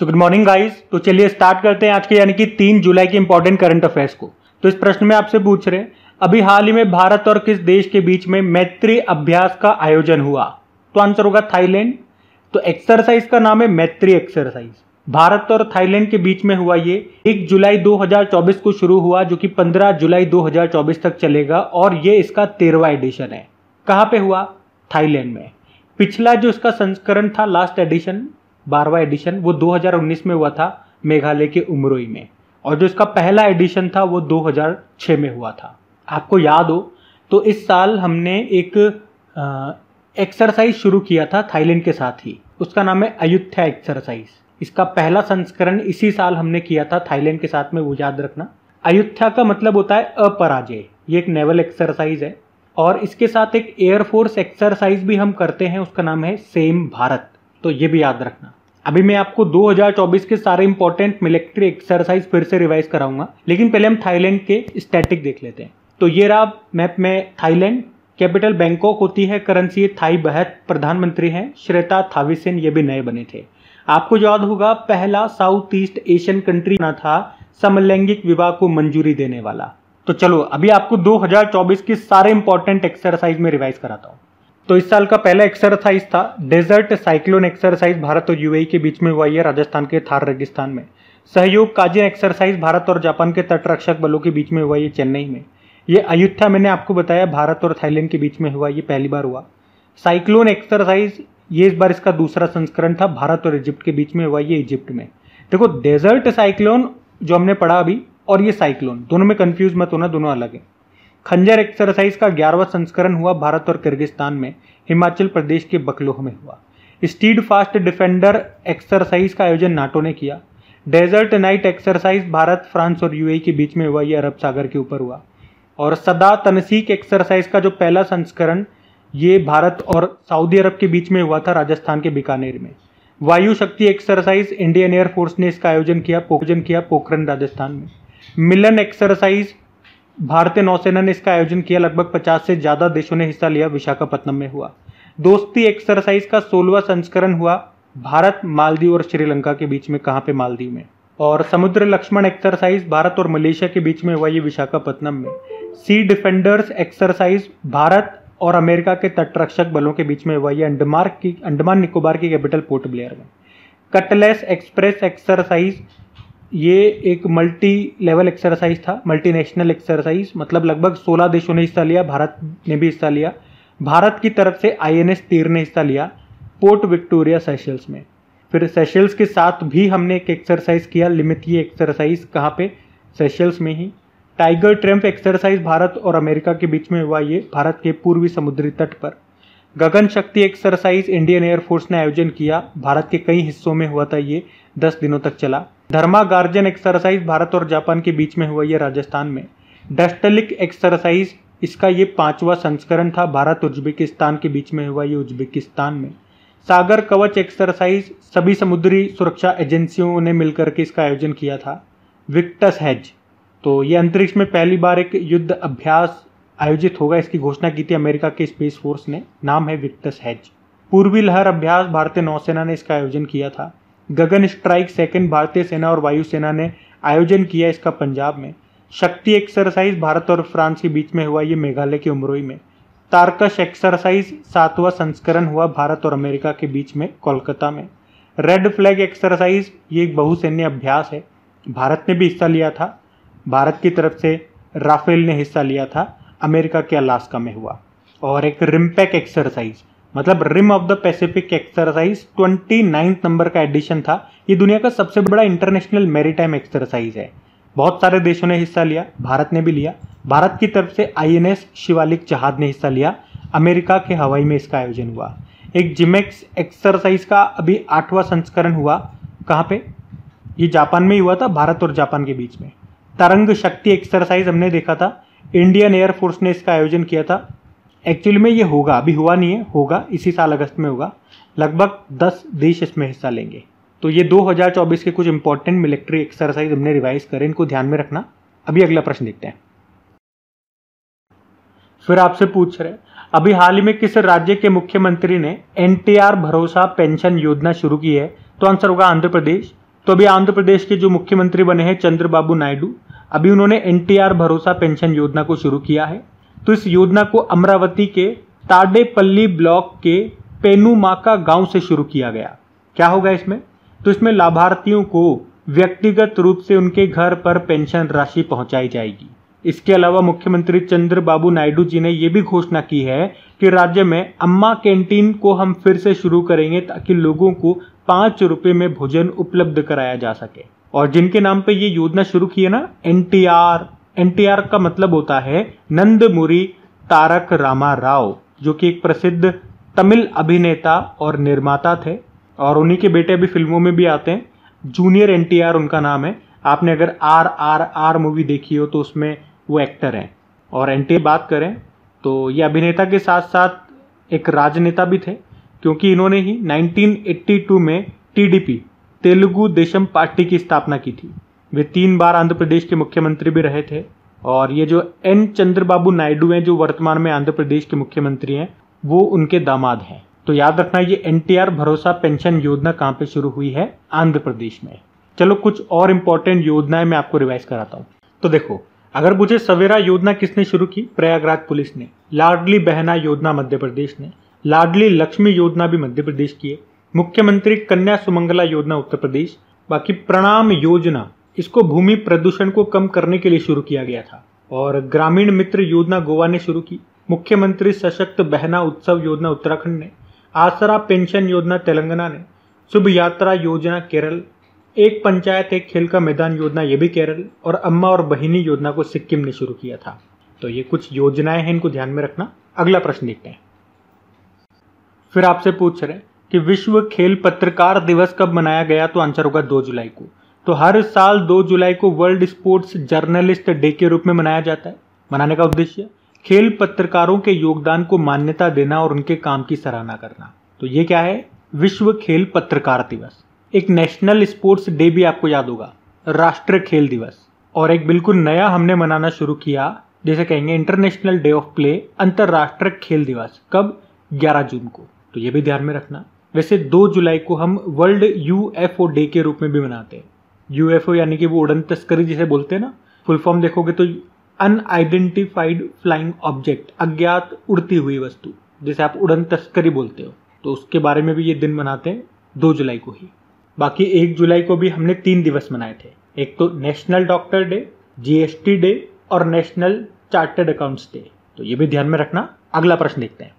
so good morning guys तो चलिए start करते हैं आज के यानी कि तीन जुलाई के इंपॉर्टेंट करंट अफेयर्स को तो इस प्रश्न में आपसे पूछ रहे हैं अभी हाल ही में भारत और किस देश के बीच में मैत्री अभ्यास का आयोजन हुआ तो आंसर होगा थाईलैंड तो एक्सरसाइज का नाम है मैत्री एक्सरसाइज भारत और थाईलैंड के बीच में हुआ ये एक जुलाई 2024 को शुरू हुआ जो कि 15 जुलाई 2024 तक चलेगा और ये इसका तेरहवा एडिशन है कहाँ पे हुआ थाईलैंड में पिछला जो इसका संस्करण था लास्ट एडिशन बारहवा एडिशन वो 2019 में हुआ था मेघालय के उमरोई में और जो इसका पहला एडिशन था वो 2006 में हुआ था आपको याद हो तो इस साल हमने एक एक्सरसाइज शुरू किया था थाईलैंड के साथ ही उसका नाम है अयोध्या एक्सरसाइज इसका पहला संस्करण इसी साल हमने किया था थाईलैंड के साथ में वो याद रखना अयोध्या का मतलब होता है अपराजय ये एक नेवल एक्सरसाइज है और इसके साथ एक एयरफोर्स एक्सरसाइज भी हम करते हैं उसका नाम है सेम भारत तो ये भी याद रखना अभी मैं आपको 2024 के सारे इंपॉर्टेंट मिलिट्री एक्सरसाइज फिर से रिवाइज कराऊंगा लेकिन पहले हम थाईलैंड के स्टैटिक देख लेते हैं तो ये रहा मैप में थाईलैंड कैपिटल बैंकॉक होती है करेंसी थाई बहत प्रधानमंत्री हैं श्रेता थाविसेन ये भी नए बने थे आपको याद होगा पहला साउथ ईस्ट एशियन कंट्री ना था समलैंगिक विवाह को मंजूरी देने वाला तो चलो अभी आपको 2024 के सारे इंपॉर्टेंट एक्सरसाइज में रिवाइज कराता हूँ तो इस साल का पहला एक्सरसाइज था डेजर्ट साइक्लोन एक्सरसाइज भारत और यूएई e के बीच में हुआ है राजस्थान के थार रेगिस्तान में सहयोग काजिया एक्सरसाइज भारत और जापान के तटरक्षक बलों के बीच में हुआ ये चेन्नई में ये अयोध्या मैंने आपको बताया भारत और थाईलैंड के बीच में हुआ ये पहली बार हुआ साइक्लोन एक्सरसाइज ये इस बार इसका दूसरा संस्करण था भारत और इजिप्ट के बीच में हुआ ये इजिप्ट में देखो डेजर्ट साइक्लोन जो हमने पढ़ा अभी और ये साइक्लोन दोनों में कंफ्यूज मत होना दोनों अलग है खंजर एक्सरसाइज का ग्यारहवा संस्करण हुआ भारत और किर्गिस्तान में हिमाचल प्रदेश के बकलोह में हुआ स्टीड फास्ट डिफेंडर एक्सरसाइज का आयोजन नाटो ने किया desert knight exercise Bharat France और यू के बीच में हुआ यह अरब सागर के ऊपर हुआ और सदा तनसीक एक्सरसाइज का जो पहला संस्करण ये भारत और सऊदी अरब के बीच में हुआ था राजस्थान के बीकानेर में वायु शक्ति एक्सरसाइज इंडियन एयरफोर्स ने इसका आयोजन किया पोखजन किया पोखरण राजस्थान में मिलन एक्सरसाइज भारतीय नौसेना ने इसका आयोजन किया लगभग 50 से ज़्यादा देशों ने हिस्सा लिया विशाखापट्टनम में हुआ दोस्ती एक्सरसाइज का सोलवा संस्करण हुआ भारत मालदीव और श्रीलंका के बीच में कहाँ पे मालदीव में और समुद्र लक्ष्मण एक्सरसाइज भारत और मलेशिया के बीच में हुआ ये विशाखापट्टनम में सी डिफेंडर्स एक्सरसाइज भारत और अमेरिका के तटरक्षक बलों के बीच में हुआ ये अंडमान की अंडमान निकोबार की कैपिटल पोर्ट ब्लेयर में कटलेस एक्सप्रेस एक्सरसाइज ये एक मल्टी लेवल एक्सरसाइज था मल्टीनेशनल एक्सरसाइज मतलब लगभग 16 देशों ने हिस्सा लिया भारत ने भी हिस्सा लिया भारत की तरफ से आई एन तीर ने हिस्सा लिया पोर्ट विक्टोरिया सेशल्स में फिर सेशल्स के साथ भी हमने एक एक्सरसाइज किया लिमिट ये एक्सरसाइज कहाँ पे सेशल्स में ही टाइगर ट्रम्प एक्सरसाइज भारत और अमेरिका के बीच में हुआ ये भारत के पूर्वी समुद्री तट पर गगन शक्ति एक्सरसाइज इंडियन एयरफोर्स ने आयोजन किया भारत के कई हिस्सों में हुआ था ये दस दिनों तक चला धर्मा गार्जियन एक्सरसाइज भारत और जापान के बीच में हुआ यह राजस्थान में डस्टलिक एक्सरसाइज इसका ये पांचवा संस्करण था भारत उज्बेकिस्तान के बीच में हुआ ये उज्बेकिस्तान में सागर कवच एक्सरसाइज सभी समुद्री सुरक्षा एजेंसियों ने मिलकर के इसका आयोजन किया था विक्टस हैज तो ये अंतरिक्ष में पहली बार एक युद्ध अभ्यास आयोजित होगा इसकी घोषणा की थी अमेरिका के स्पेस फोर्स ने नाम है विक्टस हैज पूर्वी लहर अभ्यास भारतीय नौसेना ने इसका आयोजन किया था गगन स्ट्राइक सेकेंड भारतीय सेना और वायुसेना ने आयोजन किया इसका पंजाब में शक्ति एक्सरसाइज भारत और फ्रांस के बीच में हुआ ये मेघालय के उमरोई में तारकश एक्सरसाइज सातवां संस्करण हुआ भारत और अमेरिका के बीच में कोलकाता में रेड फ्लैग एक्सरसाइज ये एक बहुसैन्य अभ्यास है भारत ने भी हिस्सा लिया था भारत की तरफ से राफेल ने हिस्सा लिया था अमेरिका के अलास्का में हुआ और एक रिम्पैक एक्सरसाइज मतलब rim of the Pacific exercise twenty number का एडिशन था ये दुनिया का सबसे बड़ा इंटरनेशनल मेरीटाइम एक्सरसाइज है बहुत सारे देशों ने हिस्सा लिया भारत ने भी लिया भारत की तरफ से आईएनएस शिवालिक जहाज ने हिस्सा लिया अमेरिका के हवाई में इसका आयोजन हुआ एक जिमेक्स एक्सरसाइज का अभी आठवां संस्करण हुआ कहाँ पे ये जापान में ही हुआ था भारत और जापान के बीच में तरंग शक्ति एक्सरसाइज हमने देखा था इंडियन एयरफोर्स ने इसका आयोजन किया था एक्चुअली में ये होगा अभी हुआ नहीं है होगा इसी साल अगस्त में होगा लगभग दस देश इसमें हिस्सा लेंगे तो ये 2024 के कुछ इंपॉर्टेंट मिलिट्री एक्सरसाइज हमने रिवाइज करें इनको ध्यान में रखना अभी अगला प्रश्न देखते हैं फिर आपसे पूछ रहे अभी हाल ही में किस राज्य के मुख्यमंत्री ने एन भरोसा पेंशन योजना शुरू की है तो आंसर होगा आंध्र प्रदेश तो अभी आंध्र प्रदेश के जो मुख्यमंत्री बने हैं चंद्रबाबू नायडू अभी उन्होंने एन भरोसा पेंशन योजना को शुरू किया है तो इस योजना को अमरावती के ताडेपल्ली ब्लॉक के पेनुमाका गांव से शुरू किया गया क्या होगा इसमें तो इसमें लाभार्थियों को व्यक्तिगत रूप से उनके घर पर पेंशन राशि पहुंचाई जाएगी इसके अलावा मुख्यमंत्री चंद्र बाबू नायडू जी ने यह भी घोषणा की है कि राज्य में अम्मा कैंटीन को हम फिर से शुरू करेंगे ताकि लोगों को पांच रुपए में भोजन उपलब्ध कराया जा सके और जिनके नाम पे ये योजना शुरू की है ना एन एन का मतलब होता है नंदमुरी तारक रामा राव जो कि एक प्रसिद्ध तमिल अभिनेता और निर्माता थे और उन्हीं के बेटे अभी फिल्मों में भी आते हैं जूनियर एन उनका नाम है आपने अगर आर आर आर मूवी देखी हो तो उसमें वो एक्टर हैं और एन बात करें तो ये अभिनेता के साथ साथ एक राजनेता भी थे क्योंकि इन्होंने ही 1982 में टीडीपी तेलुगु देशम पार्टी की स्थापना की थी वे तीन बार आंध्र प्रदेश के मुख्यमंत्री भी रहे थे और ये जो एन चंद्रबाबू नायडू हैं जो वर्तमान में आंध्र प्रदेश के मुख्यमंत्री हैं वो उनके दामाद हैं तो याद रखना ये एन भरोसा पेंशन योजना कहाँ पे शुरू हुई है आंध्र प्रदेश में चलो कुछ और इम्पोर्टेंट योजनाएं मैं आपको रिवाइज कराता हूँ तो देखो अगर मुझे सवेरा योजना किसने शुरू की प्रयागराज पुलिस ने लाडली बहना योजना मध्य प्रदेश ने लाडली लक्ष्मी योजना भी मध्य प्रदेश की है मुख्यमंत्री कन्या सुमंगला योजना उत्तर प्रदेश बाकी प्रणाम योजना इसको भूमि प्रदूषण को कम करने के लिए शुरू किया गया था और ग्रामीण मित्र योजना गोवा ने शुरू की मुख्यमंत्री सशक्त बहना उत्सव योजना उत्तराखंड ने आसरा पेंशन योजना तेलंगाना ने शुभ यात्रा योजना केरल एक पंचायत एक खेल का मैदान योजना ये भी केरल और अम्मा और बहिनी योजना को सिक्किम ने शुरू किया था तो ये कुछ योजनाएं हैं इनको ध्यान में रखना अगला प्रश्न देखते हैं फिर आपसे पूछ रहे हैं कि विश्व खेल पत्रकार दिवस कब मनाया गया तो आंसर होगा दो जुलाई को तो हर साल 2 जुलाई को वर्ल्ड स्पोर्ट्स जर्नलिस्ट डे के रूप में मनाया जाता है मनाने का उद्देश्य खेल पत्रकारों के योगदान को मान्यता देना और उनके काम की सराहना करना तो ये क्या है विश्व खेल पत्रकार दिवस एक नेशनल स्पोर्ट्स डे भी आपको याद होगा राष्ट्रीय खेल दिवस और एक बिल्कुल नया हमने मनाना शुरू किया जैसे कहेंगे इंटरनेशनल डे ऑफ प्ले अंतर्राष्ट्रीय खेल दिवस कब 11 जून को तो ये भी ध्यान में रखना वैसे 2 जुलाई को हम वर्ल्ड यूएफओ डे के रूप में भी मनाते हैं यूएफओ यानी कि वो उड़न तस्करी जिसे बोलते हैं ना फुल फॉर्म देखोगे तो अनआइडेंटिफाइड फ्लाइंग ऑब्जेक्ट अज्ञात उड़ती हुई वस्तु जिसे आप उड़न तस्करी बोलते हो तो उसके बारे में भी ये दिन मनाते हैं दो जुलाई को ही बाकी एक जुलाई को भी हमने तीन दिवस मनाए थे एक तो national doctor day GST day और नेशनल चार्टर्ड अकाउंट्स डे तो ये भी ध्यान में रखना अगला प्रश्न देखते हैं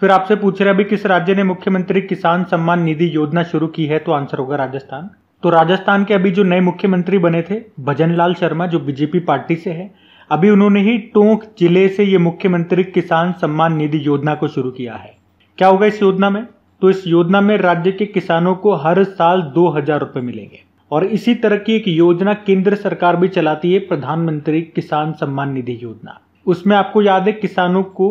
फिर आपसे पूछ रहे अभी किस राज्य ने मुख्यमंत्री किसान सम्मान निधि योजना शुरू की है तो आंसर होगा राजस्थान तो राजस्थान के अभी जो नए मुख्यमंत्री बने थे भजन लाल शर्मा जो बीजेपी पार्टी से है अभी उन्होंने ही टोंक जिले से ये मुख्यमंत्री किसान सम्मान निधि योजना को शुरू किया है क्या होगा इस योजना में तो इस योजना में राज्य के किसानों को हर साल दो हजार रुपये मिलेंगे और इसी तरह की एक योजना केंद्र सरकार भी चलाती है प्रधानमंत्री किसान सम्मान निधि योजना उसमें आपको याद है किसानों को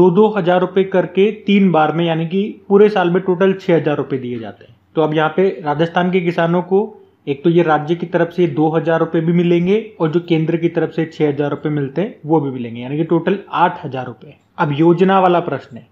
दो दो हजार रुपये करके तीन बार में यानी कि पूरे साल में टोटल छः हजार रुपये दिए जाते हैं तो अब यहाँ पे राजस्थान के किसानों को एक तो ये राज्य की तरफ से दो हजार रुपये भी मिलेंगे और जो केंद्र की तरफ से छह हजार रुपये मिलते हैं वो भी मिलेंगे यानी कि टोटल आठ हजार रुपये अब योजना वाला प्रश्न है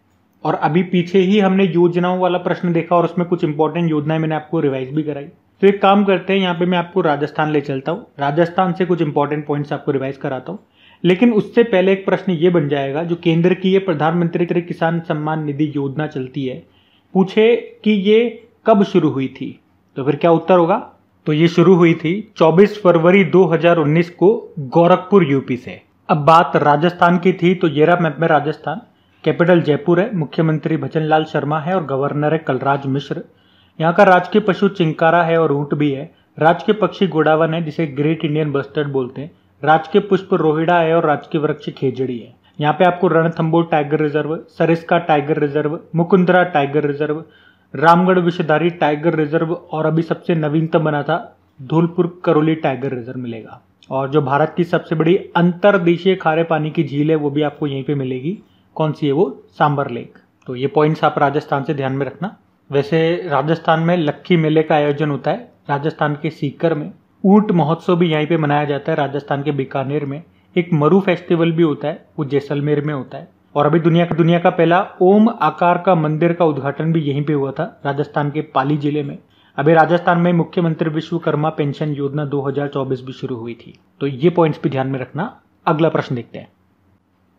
और अभी पीछे ही हमने योजनाओं वाला प्रश्न देखा और उसमें कुछ इंपॉर्टेंट योजनाएं मैंने आपको रिवाइज भी कराई तो एक काम करते हैं यहाँ पे मैं आपको राजस्थान ले चलता हूँ राजस्थान से कुछ इंपॉर्टेंट पॉइंट्स आपको रिवाइज कराता हूँ लेकिन उससे पहले एक प्रश्न ये बन जाएगा जो केंद्र की ये प्रधानमंत्री किसान सम्मान निधि योजना चलती है पूछे कि ये कब शुरू हुई थी तो फिर क्या उत्तर होगा तो ये शुरू हुई थी 24 फरवरी 2019 को गोरखपुर यूपी से अब बात राजस्थान की थी तो येरा मैप में राजस्थान कैपिटल जयपुर है मुख्यमंत्री लाल शर्मा है और गवर्नर है कलराज मिश्र यहाँ का राजकीय पशु चिंकारा है और ऊंट भी है राजकीय पक्षी गोडावन है जिसे ग्रेट इंडियन बस्टर्ड बोलते हैं राजकीय पुष्प रोहिड़ा है और राजकीय वृक्ष खेजड़ी है यहाँ पे आपको Ranthambore tiger reserve Sariska tiger reserve Mukundra tiger reserve Ramgarh Vishdhari tiger reserve और अभी सबसे नवीनतम बना था धूलपुर करौली टाइगर रिजर्व मिलेगा और जो भारत की सबसे बड़ी अंतरदेशीय खारे पानी की झील है वो भी आपको यहीं पे मिलेगी कौन सी है वो सांबर लेक तो ये पॉइंट्स आप राजस्थान से ध्यान में रखना वैसे राजस्थान में लक्खी मेले का आयोजन होता है राजस्थान के सीकर में ऊंट महोत्सव भी यहीं पे मनाया जाता है राजस्थान के बीकानेर में एक मरु फेस्टिवल भी होता है वो जैसलमेर में होता है और अभी दुनिया का दुनिया का पहला ओम आकार का मंदिर का उद्घाटन भी यहीं पे हुआ था राजस्थान के पाली जिले में अभी राजस्थान में मुख्यमंत्री विश्वकर्मा पेंशन योजना 2024 भी शुरू हुई थी तो ये पॉइंट्स भी ध्यान में रखना अगला प्रश्न देखते हैं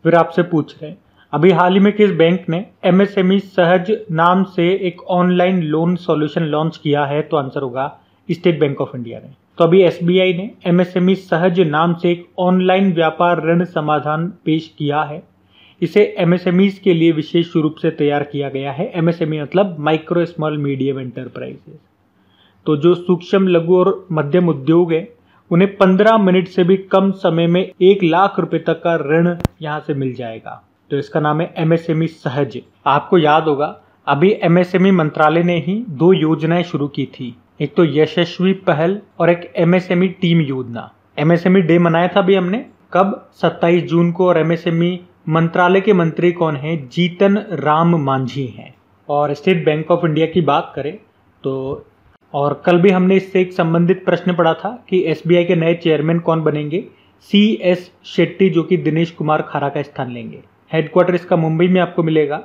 फिर आपसे पूछ रहे हैं अभी हाल ही में किस बैंक ने एमएसएमई e सहज नाम से एक ऑनलाइन लोन सॉल्यूशन लॉन्च किया है तो आंसर होगा स्टेट बैंक ऑफ इंडिया ने तो अभी एस ने एमएसएमई e सहज नाम से एक ऑनलाइन व्यापार ऋण समाधान पेश किया है इसे एमएसएमईज के लिए विशेष रूप से तैयार किया गया है एमएसएमई e मतलब माइक्रो स्मॉल मीडियम एंटरप्राइजेस तो जो सूक्ष्म लघु और मध्यम उद्योग है उन्हें 15 मिनट से भी कम समय में एक लाख रुपए तक का ऋण यहाँ से मिल जाएगा तो इसका नाम है एमएसएमई e सहज आपको याद होगा अभी एमएसएमई e मंत्रालय ने ही दो योजनाएं शुरू की थी एक तो यशस्वी पहल और एक एमएसएमई टीम योजना एमएसएमई डे मनाया था अभी हमने कब 27 जून को और एमएसएमई मंत्रालय के मंत्री कौन हैं जीतन राम मांझी हैं और स्टेट बैंक ऑफ इंडिया की बात करें तो और कल भी हमने इससे एक संबंधित प्रश्न पढ़ा था कि एस के नए चेयरमैन कौन बनेंगे सी एस शेट्टी जो कि दिनेश कुमार खारा का स्थान लेंगे हेडक्वार्टर इसका मुंबई में आपको मिलेगा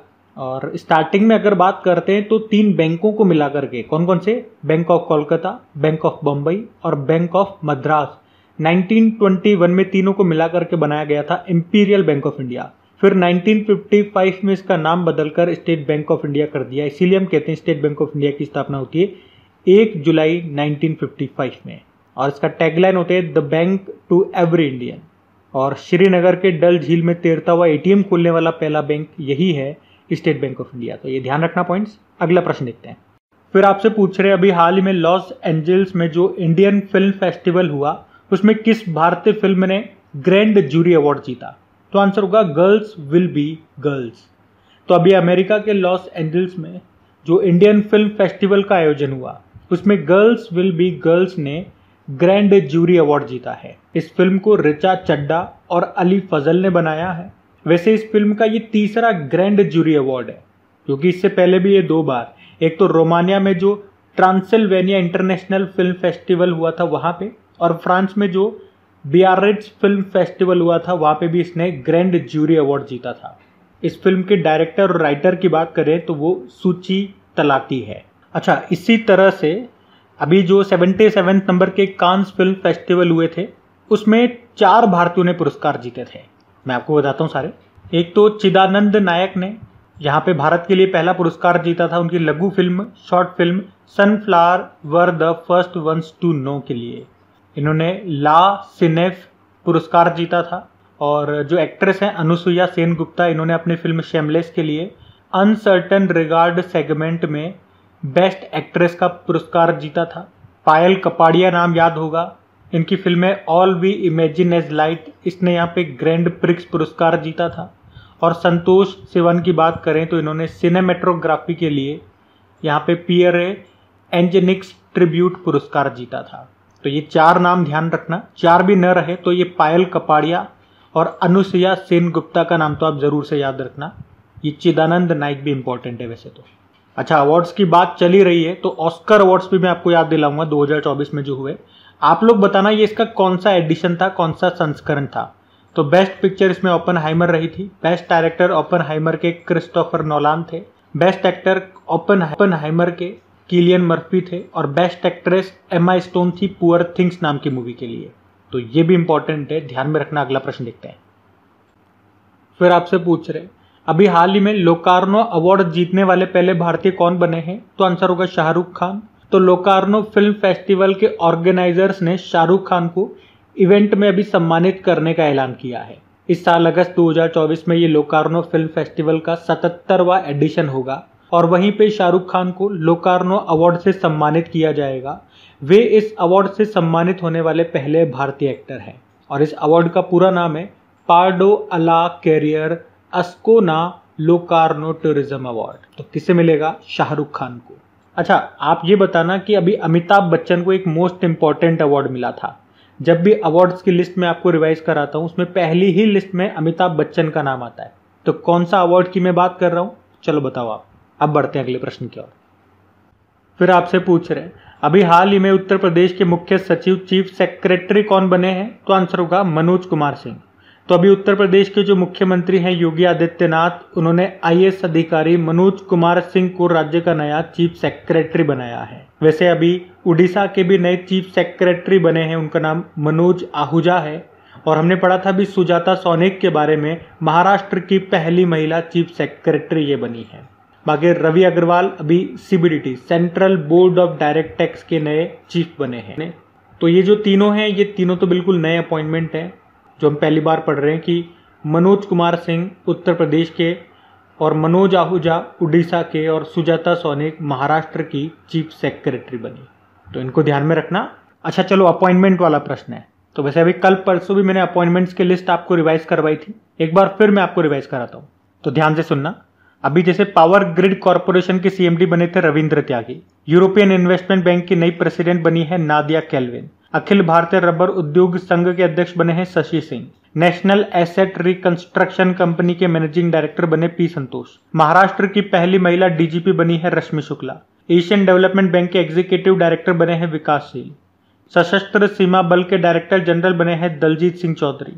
और स्टार्टिंग में अगर बात करते हैं तो तीन बैंकों को मिला करके कौन कौन से bank of Kolkata bank of Bombay और बैंक ऑफ मद्रास 1921 में तीनों को मिलाकर के बनाया गया था इंपीरियल बैंक ऑफ इंडिया फिर 1955 में इसका नाम बदलकर स्टेट बैंक ऑफ इंडिया कर दिया इसीलिए हम कहते हैं स्टेट बैंक ऑफ इंडिया की स्थापना होती है एक जुलाई 1955 में और इसका टैगलाइन होता है the bank to every Indian और श्रीनगर के डल झील में तैरता हुआ एटीएम खोलने वाला पहला बैंक यही है स्टेट बैंक ऑफ इंडिया तो ये ध्यान रखना पॉइंट्स अगला प्रश्न देखते हैं फिर आपसे पूछ रहे हैं अभी हाल ही में लॉस एंजल्स में जो इंडियन फिल्म फेस्टिवल हुआ उसमें किस भारतीय फिल्म ने ग्रैंड जूरी अवार्ड जीता तो आंसर होगा गर्ल्स विल बी गर्ल्स तो अभी अमेरिका के लॉस एंजल्स में जो इंडियन फिल्म फेस्टिवल का आयोजन हुआ उसमें गर्ल्स विल बी गर्ल्स ने ग्रैंड जूरी अवार्ड जीता है इस फिल्म को रिचा चड्डा और अली फजल ने बनाया है वैसे इस फिल्म का ये तीसरा ग्रैंड जूरी अवार्ड है क्योंकि इससे पहले भी ये दो बार एक तो रोमानिया में जो ट्रांसिल्वेनिया इंटरनेशनल फिल्म फेस्टिवल हुआ था वहाँ पे और फ्रांस में जो बियारिट्स फिल्म फेस्टिवल हुआ था वहाँ पे भी इसने ग्रैंड जूरी अवार्ड जीता था इस फिल्म के डायरेक्टर और राइटर की बात करें तो वो सूची तलाती है अच्छा इसी तरह से अभी जो सेवेंटी सेवन नंबर के कांस फिल्म फेस्टिवल हुए थे उसमें चार भारतीयों ने पुरस्कार जीते थे मैं आपको बताता हूँ सारे एक तो चिदानंद नायक ने यहाँ पे भारत के लिए पहला पुरस्कार जीता था उनकी लघु film short film sunflower were the first ones to know के लिए इन्होंने ला सिनेफ पुरस्कार जीता था और जो एक्ट्रेस हैं अनुसुईया सेन गुप्ता इन्होंने अपनी फिल्म शेमलेस के लिए अनसर्टन रिगार्ड सेगमेंट में बेस्ट एक्ट्रेस का पुरस्कार जीता था पायल कपाड़िया नाम याद होगा इनकी फिल्में all we imagine as light इसने यहाँ पे ग्रैंड प्रिक्स पुरस्कार जीता था और संतोष सिवन की बात करें तो इन्होंने सिनेमेट्रोग्राफी के लिए यहाँ पे पियर एंजेनिक्स ट्रिब्यूट पुरस्कार जीता था तो ये चार नाम ध्यान रखना चार भी न रहे तो ये पायल कपाड़िया और अनुसुईया सेन गुप्ता का नाम तो आप ज़रूर से याद रखना ये चिदानंद नाइक भी इंपॉर्टेंट है वैसे तो अच्छा अवार्ड्स की बात चली रही है तो ऑस्कर अवार्ड्स भी मैं आपको याद दिलाऊंगा 2024 में जो हुए आप लोग बताना ये इसका कौन सा एडिशन था कौन सा संस्करण था तो बेस्ट पिक्चर इसमें ओपन हाइमर रही थी बेस्ट डायरेक्टर ओपन हाइमर के क्रिस्टोफर नोलान थे बेस्ट एक्टर ओपन हाइमर के किलियन मर्फी थे और बेस्ट एक्ट्रेस एमा स्टोन थी पुअर थिंग्स नाम की मूवी के लिए तो ये भी इंपॉर्टेंट है ध्यान में रखना अगला प्रश्न देखते हैं फिर आपसे पूछ रहे अभी हाल ही में लोकार्नो अवार्ड जीतने वाले पहले भारतीय कौन बने हैं तो आंसर होगा शाहरुख खान तो लोकार्नो फिल्म फेस्टिवल के ऑर्गेनाइजर्स ने शाहरुख खान को इवेंट में अभी सम्मानित करने का ऐलान किया है इस साल अगस्त 2024 में ये लोकार्नो फिल्म फेस्टिवल का सतहत्तरवा एडिशन होगा और वहीं पे शाहरुख खान को लोकार्नो अवार्ड से सम्मानित किया जाएगा वे इस अवार्ड से सम्मानित होने वाले पहले भारतीय एक्टर हैं और इस अवार्ड का पूरा नाम है Pardo alla Carriera Ascona Locarno tourism award तो किसे मिलेगा शाहरुख खान को अच्छा आप ये बताना कि अभी अमिताभ बच्चन को एक मोस्ट इंपॉर्टेंट अवार्ड मिला था जब भी अवार्ड्स की लिस्ट में आपको रिवाइज कराता हूँ उसमें पहली ही लिस्ट में अमिताभ बच्चन का नाम आता है तो कौन सा अवार्ड की मैं बात कर रहा हूँ चलो बताओ आप अब बढ़ते हैं अगले प्रश्न की ओर फिर आपसे पूछ रहे हैं अभी हाल ही में उत्तर प्रदेश के मुख्य सचिव चीफ सेक्रेटरी कौन बने हैं तो आंसर होगा मनोज कुमार सिंह तो अभी उत्तर प्रदेश के जो मुख्यमंत्री हैं योगी आदित्यनाथ उन्होंने आई अधिकारी मनोज कुमार सिंह को राज्य का नया चीफ सेक्रेटरी बनाया है वैसे अभी उड़ीसा के भी नए चीफ सेक्रेटरी बने हैं उनका नाम मनोज आहूजा है और हमने पढ़ा था भी सुजाता सोनिक के बारे में महाराष्ट्र की पहली महिला चीफ सेक्रेटरी ये बनी है बाकी रवि अग्रवाल अभी CBDT central board of direct tax के नए चीफ बने हैं तो ये जो तीनों हैं ये तीनों तो बिल्कुल नए अपॉइंटमेंट हैं जो हम पहली बार पढ़ रहे हैं कि मनोज कुमार सिंह उत्तर प्रदेश के और मनोज आहूजा उड़ीसा के और सुजाता सोनिक महाराष्ट्र की चीफ सेक्रेटरी बनी तो इनको ध्यान में रखना अच्छा चलो अपॉइंटमेंट वाला प्रश्न है तो वैसे अभी कल परसों भी मैंने अपॉइंटमेंट्स की लिस्ट आपको रिवाइज करवाई थी एक बार फिर मैं आपको रिवाइज कराता हूँ तो ध्यान से सुनना अभी जैसे पावर ग्रिड कॉरपोरेशन के सीएमडी बने थे Ravindra Tyagi European investment bank की नई प्रेसिडेंट बनी है नादिया कैलविन अखिल भारतीय रबर उद्योग संघ के अध्यक्ष बने हैं Shashi Singh national asset reconstruction company के मैनेजिंग डायरेक्टर बने पी संतोष महाराष्ट्र की पहली महिला डीजीपी बनी है Rashmi Shukla Asian development bank के एग्जीक्यूटिव डायरेक्टर बने हैं विकासशील सशस्त्र सीमा बल के डायरेक्टर जनरल बने हैं Daljit Singh Chaudhary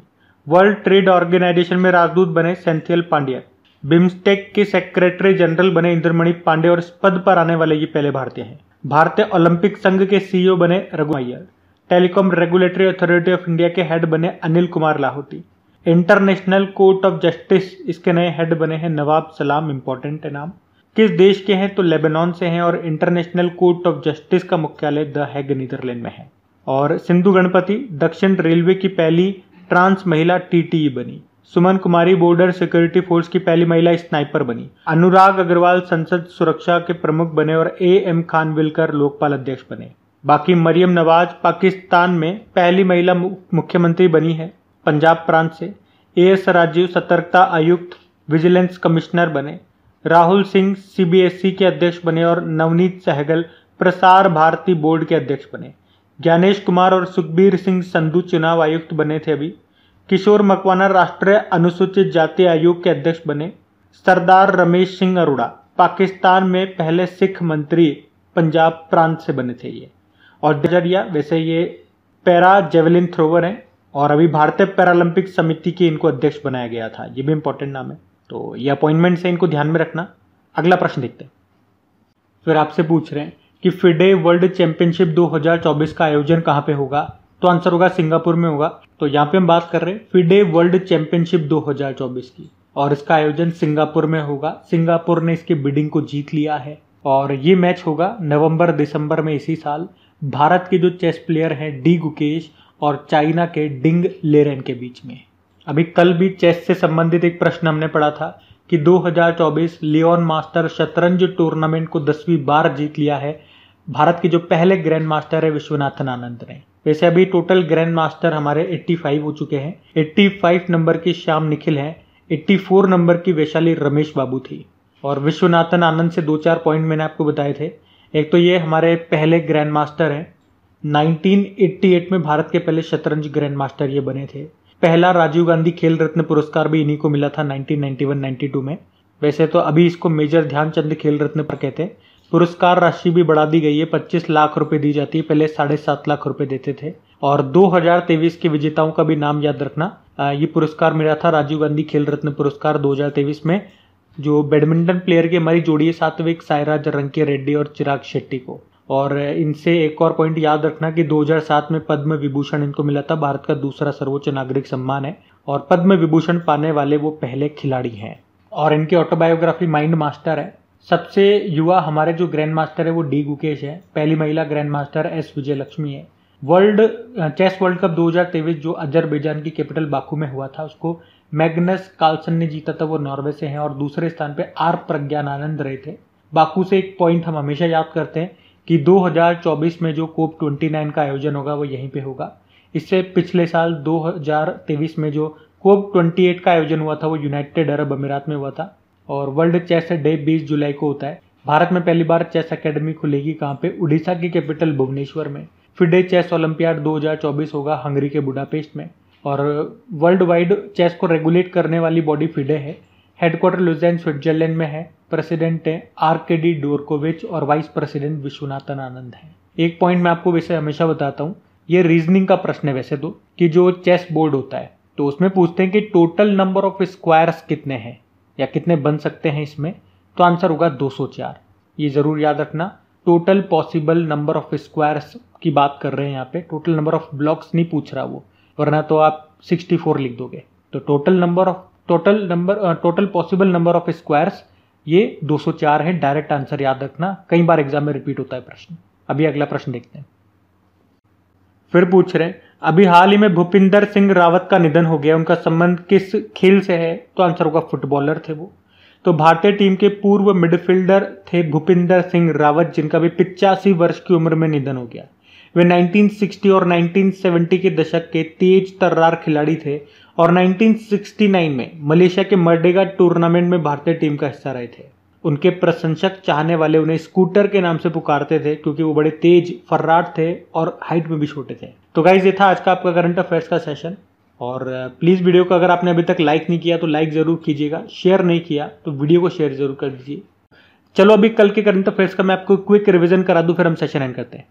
world trade organisation में राजदूत बने सेंथियल पांड्या बिम्स्टेक के सेक्रेटरी जनरल बने इंद्रमणि पांडे और इस पद पर आने वाले ये पहले भारतीय हैं भारतीय ओलंपिक संघ के सीईओ बने Raghu Iyer telecom regulatory authority of India के हेड बने Anil Kumar Lahoti international court of justice इसके नए हेड बने हैं नवाब सलाम इम्पोर्टेंट है नाम किस देश के हैं तो लेबनान से हैं और इंटरनेशनल कोर्ट ऑफ जस्टिस का मुख्यालय द हैग नीदरलैंड में है और सिंधु गणपति दक्षिण रेलवे की पहली ट्रांस महिला टीटीई e बनी Suman Kumari border security force की पहली महिला स्नाइपर बनी अनुराग अग्रवाल संसद सुरक्षा के प्रमुख बने और A M Khanwilkar Lokpal अध्यक्ष बने बाकी मरियम नवाज पाकिस्तान में पहली महिला मुख्यमंत्री बनी है पंजाब प्रांत से ए एस राजीव सतर्कता आयुक्त विजिलेंस कमिश्नर बने राहुल सिंह सीबीएसई के अध्यक्ष बने और नवनीत सहगल प्रसार भारती बोर्ड के अध्यक्ष बने ज्ञानेश कुमार और सुखबीर सिंह संधू चुनाव आयुक्त बने थे अभी किशोर मकवाना राष्ट्रीय अनुसूचित जाति आयोग के अध्यक्ष बने सरदार रमेश सिंह अरोड़ा पाकिस्तान में पहले सिख मंत्री पंजाब प्रांत से बने थे ये और जरिया वैसे ये पैरा जेवलिन थ्रोवर हैं और अभी भारतीय पैरालंपिक समिति के इनको अध्यक्ष बनाया गया था ये भी इंपॉर्टेंट नाम है तो ये अपॉइंटमेंट से इनको ध्यान में रखना अगला प्रश्न देखते हैं फिर आपसे पूछ रहे हैं कि फिडे वर्ल्ड चैंपियनशिप 2024 का आयोजन कहाँ पे होगा तो आंसर होगा सिंगापुर में होगा तो यहाँ पे हम बात कर रहे हैं फिडे वर्ल्ड चैंपियनशिप 2024 की और इसका आयोजन सिंगापुर में होगा सिंगापुर ने इसकी बिडिंग को जीत लिया है और ये मैच होगा नवंबर दिसंबर में इसी साल भारत के जो चेस प्लेयर हैं डी गुकेश और चाइना के डिंग लेरेन के बीच में अभी कल भी चेस से संबंधित एक प्रश्न हमने पढ़ा था कि 2024 लियोन मास्टर शतरंज टूर्नामेंट को दसवीं बार जीत लिया है भारत के जो पहले ग्रैंड मास्टर है विश्वनाथन आनंद ने वैसे अभी टोटल ग्रैंड मास्टर हमारे 85 हो चुके हैं 85 नंबर की श्याम निखिल हैं 84 नंबर की वैशाली रमेश बाबू थी और विश्वनाथन आनंद से दो चार पॉइंट मैंने आपको बताए थे एक तो ये हमारे पहले ग्रैंड मास्टर हैं 1988 में भारत के पहले शतरंज ग्रैंड मास्टर ये बने थे पहला राजीव गांधी खेल रत्न पुरस्कार भी इन्हीं को मिला था 1991-92 में वैसे तो अभी इसको मेजर ध्यानचंद खेल रत्न पर कहते हैं पुरस्कार राशि भी बढ़ा दी गई है पच्चीस लाख रुपए दी जाती है पहले साढ़े सात लाख रुपए देते थे और 2023 के विजेताओं का भी नाम याद रखना ये पुरस्कार मिला था राजीव गांधी खेल रत्न पुरस्कार 2023 में जो बैडमिंटन प्लेयर की हमारी जोड़ी है सात्विक सायराज रंके रेड्डी और चिराग शेट्टी को और इनसे एक और पॉइंट याद रखना कि 2007 में पद्म विभूषण इनको मिला था भारत का दूसरा सर्वोच्च नागरिक सम्मान है और पद्म विभूषण पाने वाले वो पहले खिलाड़ी हैं और इनकी ऑटोबायोग्राफी माइंड मास्टर है सबसे युवा हमारे जो ग्रैंड मास्टर है वो डी गुकेश है पहली महिला grand master S Vijay Lakshmi है वर्ल्ड चेस वर्ल्ड कप दो जो अजरबैजान की कैपिटल बाकू में हुआ था उसको मैग्नस कार्लसन ने जीता था वो नॉर्वे से हैं और दूसरे स्थान पे आर प्रज्ञान आनंद रहे थे बाकू से एक पॉइंट हम हमेशा याद करते हैं कि 2024 में जो कोप 29 का आयोजन होगा वो यहीं पे होगा इससे पिछले साल 2023 में जो कोप 28 का आयोजन हुआ था वो यूनाइटेड अरब अमीरात में हुआ था और वर्ल्ड चेस डे 20 जुलाई को होता है भारत में पहली बार चेस एकेडमी खुलेगी कहाँ पे उड़ीसा की कैपिटल भुवनेश्वर में फिडे चेस ओलंपियाड 2024 होगा हंगरी के बुडापेस्ट में और वर्ल्ड वाइड चेस को रेगुलेट करने वाली बॉडी फिडे है हेडक्वार्टर लुजैन स्विट्जरलैंड में है प्रेसिडेंट है आर के डी डोरकोविच और वाइस प्रेसिडेंट विश्वनाथन आनंद है एक पॉइंट मैं आपको वैसे हमेशा बताता हूँ ये रीजनिंग का प्रश्न है वैसे तो कि जो चेस बोर्ड होता है तो उसमें पूछते हैं कि टोटल नंबर ऑफ स्क्वायर्स कितने हैं या कितने बन सकते हैं इसमें तो आंसर होगा 204 ये ज़रूर याद रखना total possible number of squares की बात कर रहे हैं यहाँ पे टोटल नंबर ऑफ ब्लॉक्स नहीं पूछ रहा वो वरना तो आप 64 लिख दोगे तो total number of total number total possible number of squares ये 204 है डायरेक्ट आंसर याद रखना कई बार एग्जाम में रिपीट होता है प्रश्न अभी अगला प्रश्न देखते हैं फिर पूछ रहे हैं अभी हाल ही में भूपिंदर सिंह रावत का निधन हो गया उनका संबंध किस खेल से है तो आंसर होगा फुटबॉलर थे वो तो भारतीय टीम के पूर्व मिडफील्डर थे भूपिंदर सिंह रावत जिनका भी पिचासी वर्ष की उम्र में निधन हो गया वे 1960 और 1970 के दशक के तेज तर्रार खिलाड़ी थे और 1969 में मलेशिया के मर्डेगा टूर्नामेंट में भारतीय टीम का हिस्सा रहे थे उनके प्रशंसक चाहने वाले उन्हें स्कूटर के नाम से पुकारते थे क्योंकि वो बड़े तेज फर्राट थे और हाइट में भी छोटे थे तो गाइज ये था आज का आपका करंट अफेयर्स का सेशन और प्लीज़ uh, वीडियो को अगर आपने अभी तक लाइक नहीं किया तो लाइक ज़रूर कीजिएगा शेयर नहीं किया तो वीडियो को शेयर ज़रूर कर दीजिए चलो अभी कल के करंट अफेयर्स का मैं आपको क्विक रिविजन करा दूँ फिर हम सेशन एंड करते हैं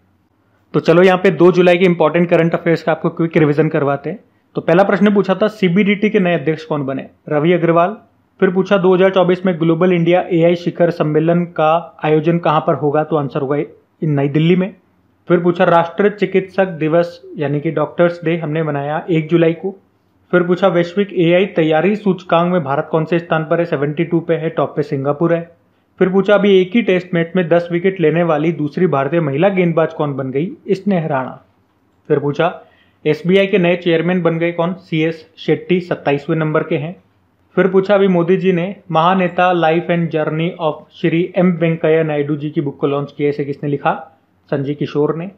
तो चलो यहाँ पे दो जुलाई के इंपॉर्टेंट करंट अफेयर्स का आपको क्विक रिविजन करवाते हैं तो पहला प्रश्न पूछा था सीबीडीटी के नए अध्यक्ष कौन बने रवि अग्रवाल फिर पूछा 2024 में ग्लोबल इंडिया एआई शिखर सम्मेलन का आयोजन कहाँ पर होगा तो आंसर होगा नई दिल्ली में फिर पूछा राष्ट्रीय चिकित्सक दिवस यानी कि डॉक्टर्स डे हमने मनाया एक जुलाई को फिर पूछा वैश्विक एआई तैयारी सूचकांक में भारत कौन से स्थान पर है सेवेंटी पे है टॉप पे सिंगापुर है फिर पूछा अभी एक ही टेस्ट मैच में 10 विकेट लेने वाली दूसरी भारतीय महिला गेंदबाज कौन बन गई इसने हराना फिर पूछा एसबीआई के नए चेयरमैन बन गए कौन सी एस शेट्टी सत्ताईसवें नंबर के हैं फिर पूछा अभी मोदी जी ने महानेता life and journey of Shri M Venkaiah Naidu ji की बुक को लॉन्च किया इसे किसने लिखा संजय किशोर ने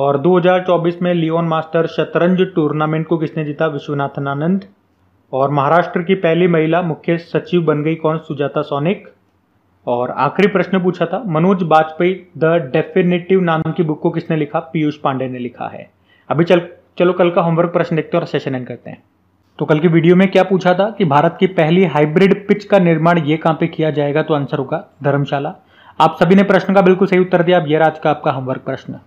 और 2024 में लियोन मास्टर शतरंज टूर्नामेंट को किसने जीता विश्वनाथन आनंद और महाराष्ट्र की पहली महिला मुख्य सचिव बन गई कौन सुजाता सोनिक और आखिरी प्रश्न पूछा था मनोज बाजपेयी द डेफिनेटिव नाम की बुक को किसने लिखा पीयूष पांडे ने लिखा है अभी चल चलो कल का होमवर्क प्रश्न देखते हैं और सेशन एंड करते हैं तो कल की वीडियो में क्या पूछा था कि भारत की पहली हाइब्रिड पिच का निर्माण ये कहाँ पे किया जाएगा तो आंसर होगा धर्मशाला आप सभी ने प्रश्न का बिल्कुल सही उत्तर दिया अब यह आज का आपका होमवर्क प्रश्न